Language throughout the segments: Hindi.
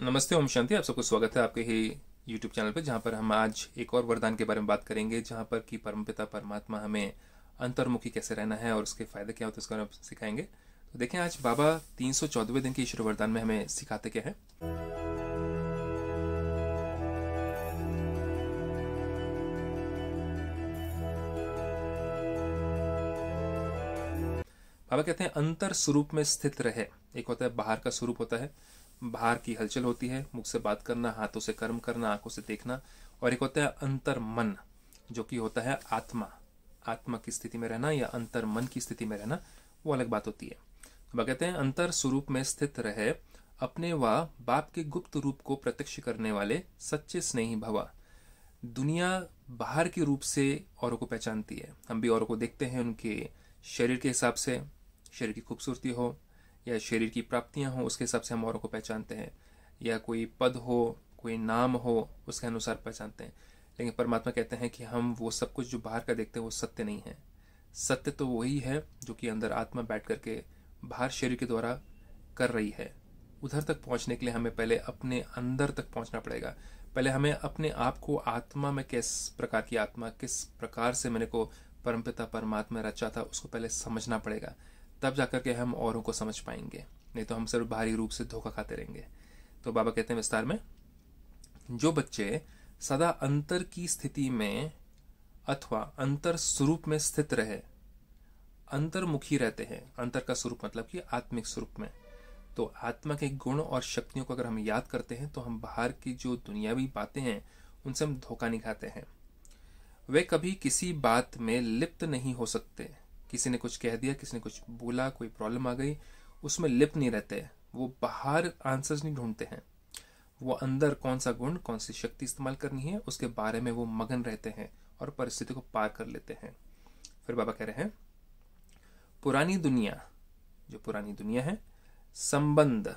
नमस्ते ओम शांति आप सबको स्वागत है आपके ही यूट्यूब चैनल पर जहाँ पर हम आज एक और वरदान के बारे में बात करेंगे जहाँ पर कि परमपिता परमात्मा हमें अंतर्मुखी कैसे रहना है और उसके फायदे क्या होते हैं उसके बारे में सिखाएंगे तो देखें आज बाबा तीन सौ दिन के ईश्वर वरदान में हमें सिखाते क्या है बाबा कहते हैं अंतर स्वरूप में स्थित रहे एक होता है बाहर का स्वरूप होता है बाहर की हलचल होती है मुख से बात करना हाथों से कर्म करना आंखों से देखना और एक होता है अंतर मन जो कि होता है आत्मा आत्मा की स्थिति में रहना या अंतर मन की स्थिति में रहना वो अलग बात होती है वह कहते हैं अंतर स्वरूप में स्थित रहे अपने व बाप के गुप्त रूप को प्रत्यक्ष करने वाले सच्चे स्नेही भवा दुनिया बाहर के रूप से औरों को पहचानती है हम भी औरों को देखते हैं उनके शरीर के हिसाब से शरीर की खूबसूरती हो या शरीर की प्राप्तियां हो उसके हिसाब से हम औरों को पहचानते हैं या कोई पद हो कोई नाम हो उसके अनुसार पहचानते हैं लेकिन परमात्मा कहते हैं कि हम वो सब कुछ जो बाहर का देखते हैं वो सत्य नहीं है सत्य तो वही है जो कि अंदर आत्मा बैठ करके बाहर शरीर के द्वारा कर रही है उधर तक पहुंचने के लिए हमें पहले अपने अंदर तक पहुंचना पड़ेगा पहले हमें अपने आप को आत्मा में किस प्रकार की आत्मा किस प्रकार से मैंने को परमपिता परमात्मा रचा था उसको पहले समझना पड़ेगा तब जाकर के हम औरों को समझ पाएंगे नहीं तो हम सिर्फ बाहरी रूप से धोखा खाते रहेंगे तो बाबा कहते हैं विस्तार में जो बच्चे सदा अंतर की स्थिति में अथवा अंतर स्वरूप में स्थित रहे अंतर्मुखी रहते हैं अंतर का स्वरूप मतलब कि आत्मिक स्वरूप में तो आत्मा के गुण और शक्तियों को अगर हम याद करते हैं तो हम बाहर की जो दुनियावी बातें हैं उनसे हम धोखा नहीं खाते हैं वे कभी किसी बात में लिप्त नहीं हो सकते किसी ने कुछ कह दिया किसी ने कुछ बोला कोई प्रॉब्लम आ गई उसमें लिप नहीं रहते वो बाहर आंसर्स नहीं ढूंढते हैं वो अंदर कौन सा गुण कौन सी शक्ति इस्तेमाल करनी है उसके बारे में वो मगन रहते हैं और परिस्थिति को पार कर लेते हैं फिर बाबा कह रहे हैं पुरानी दुनिया जो पुरानी दुनिया है संबंध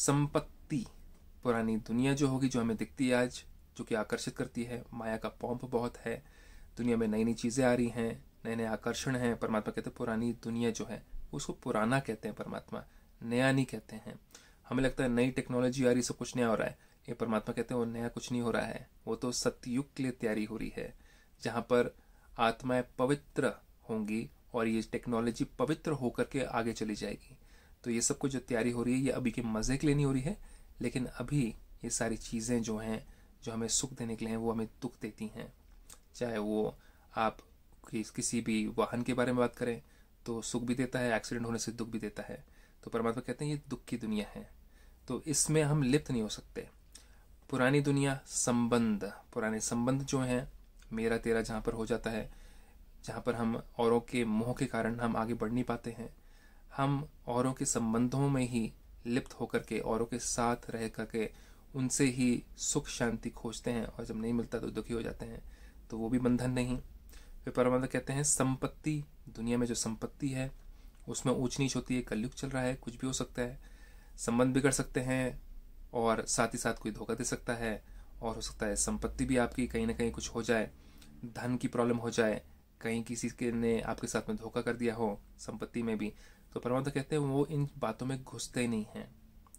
संपत्ति पुरानी दुनिया जो होगी जो हमें दिखती है आज जो कि आकर्षित करती है माया का पॉम्प बहुत है दुनिया में नई नई चीज़ें आ रही हैं नए नए आकर्षण हैं परमात्मा कहते हैं पुरानी दुनिया जो है उसको पुराना कहते हैं परमात्मा नया नहीं कहते हैं हमें लगता है नई टेक्नोलॉजी आ रही सब कुछ नया हो रहा है ये परमात्मा कहते हैं वो नया कुछ नहीं हो रहा है वो तो सत्ययुग के लिए तैयारी हो रही है जहाँ पर आत्माएं पवित्र होंगी और ये टेक्नोलॉजी पवित्र होकर के आगे चली जाएगी तो ये सब कुछ जो तैयारी हो रही है ये अभी के मज़े के लिए नहीं हो रही है लेकिन अभी ये सारी चीज़ें जो हैं जो हमें सुख देने के लिए हैं वो हमें दुख देती हैं चाहे वो आप किस किसी भी वाहन के बारे में बात करें तो सुख भी देता है एक्सीडेंट होने से दुख भी देता है तो परमात्मा कहते हैं ये दुख की दुनिया है तो इसमें हम लिप्त नहीं हो सकते पुरानी दुनिया संबंध पुराने संबंध जो हैं मेरा तेरा जहाँ पर हो जाता है जहाँ पर हम औरों के मोह के कारण हम आगे बढ़ नहीं पाते हैं हम औरों के संबंधों में ही लिप्त होकर के औरों के साथ रह करके उनसे ही सुख शांति खोजते हैं और जब नहीं मिलता तो दुखी हो जाते हैं तो वो भी बंधन नहीं वे परमानंद कहते हैं संपत्ति दुनिया में जो संपत्ति है उसमें ऊंच नीच होती है कलयुग चल रहा है कुछ भी हो सकता है संबंध बिगड़ सकते हैं और साथ ही साथ कोई धोखा दे सकता है और हो सकता है संपत्ति भी आपकी कहीं ना कहीं कुछ हो जाए धन की प्रॉब्लम हो जाए कहीं किसी के ने आपके साथ में धोखा कर दिया हो संपत्ति में भी तो परमात्मा कहते हैं वो इन बातों में घुसते नहीं हैं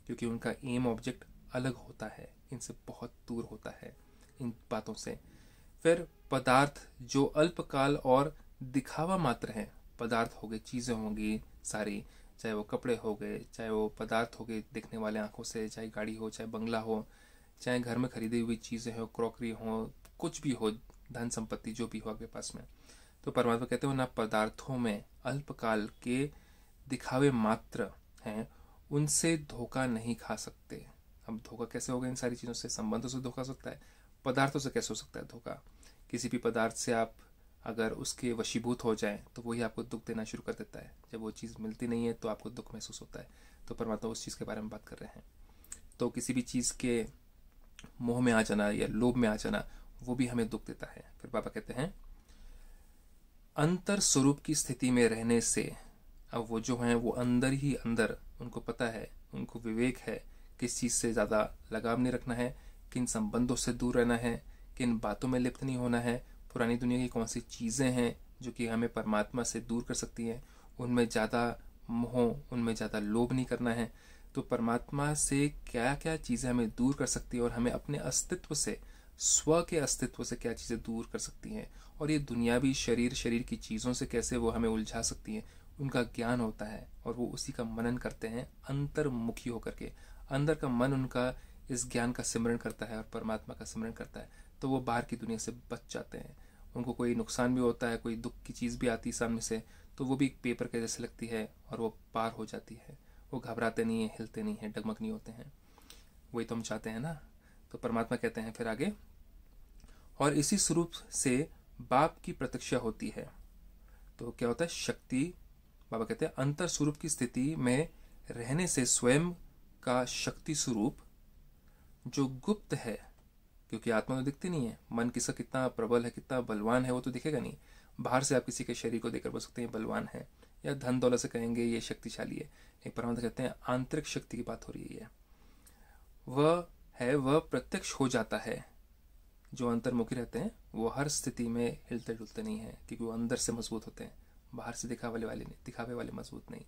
क्योंकि उनका एम ऑब्जेक्ट अलग होता है इनसे बहुत दूर होता है इन बातों से फिर पदार्थ जो अल्पकाल और दिखावा मात्र हैं पदार्थ हो गए चीज़ें होंगी सारी चाहे वो कपड़े हो गए चाहे वो पदार्थ हो गए दिखने वाले आंखों से चाहे गाड़ी हो चाहे बंगला हो चाहे घर में खरीदी हुई चीज़ें हो क्रॉकरी हो कुछ भी हो धन संपत्ति जो भी हो आपके पास में तो परमात्मा कहते हो ना पदार्थों में अल्पकाल के दिखावे मात्र हैं उनसे धोखा नहीं खा सकते अब धोखा कैसे होगा इन सारी चीज़ों से संबंधों से धोखा सकता है पदार्थों से कैसे हो सकता है धोखा किसी भी पदार्थ से आप अगर उसके वशीभूत हो जाएं तो वही आपको दुख देना शुरू कर देता है जब वो चीज़ मिलती नहीं है तो आपको दुख महसूस होता है तो परमात्मा उस चीज़ के बारे में बात कर रहे हैं तो किसी भी चीज़ के मोह में आ जाना या लोभ में आ जाना वो भी हमें दुख देता है फिर बाबा कहते हैं अंतर स्वरूप की स्थिति में रहने से अब वो जो हैं वो अंदर ही अंदर उनको पता है उनको विवेक है किस चीज़ से ज़्यादा लगाव नहीं रखना है किन संबंधों से दूर रहना है किन बातों में लिप्त नहीं होना है पुरानी दुनिया की कौन सी चीज़ें हैं जो कि हमें परमात्मा से दूर कर सकती हैं उनमें ज़्यादा मोह उनमें ज़्यादा लोभ नहीं करना है तो परमात्मा से क्या क्या चीज़ें हमें दूर कर सकती है और हमें अपने अस्तित्व से स्व के अस्तित्व से क्या चीज़ें दूर कर सकती हैं और ये दुनियावी शरीर शरीर की चीज़ों से कैसे वो हमें उलझा सकती हैं उनका ज्ञान होता है और वो उसी का मनन करते हैं अंतर्मुखी होकर के अंदर का मन उनका इस ज्ञान का सिमरण करता है और परमात्मा का सिमरण करता है तो वो बाहर की दुनिया से बच जाते हैं उनको कोई नुकसान भी होता है कोई दुख की चीज़ भी आती है सामने से तो वो भी एक पेपर के जैसे लगती है और वो पार हो जाती है वो घबराते नहीं हैं हिलते नहीं हैं डगमग नहीं होते हैं वही तो हम चाहते हैं ना तो परमात्मा कहते हैं फिर आगे और इसी स्वरूप से बाप की प्रतीक्षा होती है तो क्या होता है शक्ति बाबा कहते हैं अंतर स्वरूप की स्थिति में रहने से स्वयं का शक्ति स्वरूप जो गुप्त है क्योंकि आत्मा तो दिखती नहीं है मन किसका कितना प्रबल है कितना बलवान है वो तो दिखेगा नहीं बाहर से आप किसी के शरीर को देखकर बोल सकते हैं बलवान है या धन दौलत से कहेंगे ये शक्तिशाली है नहीं परमात्मा कहते हैं आंतरिक शक्ति की बात हो रही है वह है वह प्रत्यक्ष हो जाता है जो अंतर्मुखी रहते हैं वो हर स्थिति में हिलते डुलते नहीं है क्योंकि वो अंदर से मजबूत होते हैं बाहर से दिखावे वाले नहीं दिखावे वाले मजबूत नहीं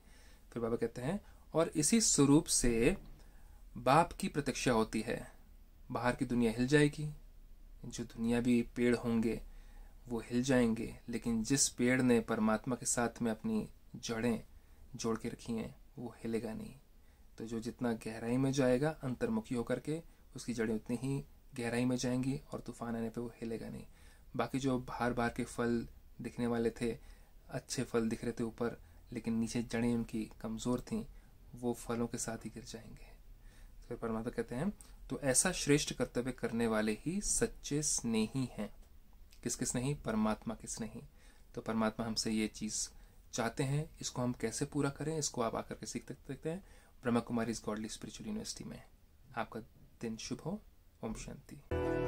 फिर बाबा कहते हैं और इसी स्वरूप से बाप की प्रतीक्षा होती है बाहर की दुनिया हिल जाएगी जो दुनिया भी पेड़ होंगे वो हिल जाएंगे लेकिन जिस पेड़ ने परमात्मा के साथ में अपनी जड़ें जोड़ के रखी हैं वो हिलेगा नहीं तो जो जितना गहराई में जाएगा अंतर्मुखी होकर के उसकी जड़ें उतनी ही गहराई में जाएंगी और तूफान आने पे वो हिलेगा नहीं बाकी जो बाहर बाहर के फल दिखने वाले थे अच्छे फल दिख रहे थे ऊपर लेकिन नीचे जड़ें उनकी कमज़ोर थीं वो फलों के साथ ही गिर जाएंगे फिर परमात्मा कहते हैं तो ऐसा श्रेष्ठ कर्तव्य करने वाले ही सच्चे स्नेही हैं किस किस नहीं परमात्मा किस नहीं तो परमात्मा हमसे ये चीज़ चाहते हैं इसको हम कैसे पूरा करें इसको आप आकर के सीख सकते हैं ब्रह्मा कुमारी इस गॉडली स्पिरिचुअल यूनिवर्सिटी में आपका दिन शुभ हो ओम शांति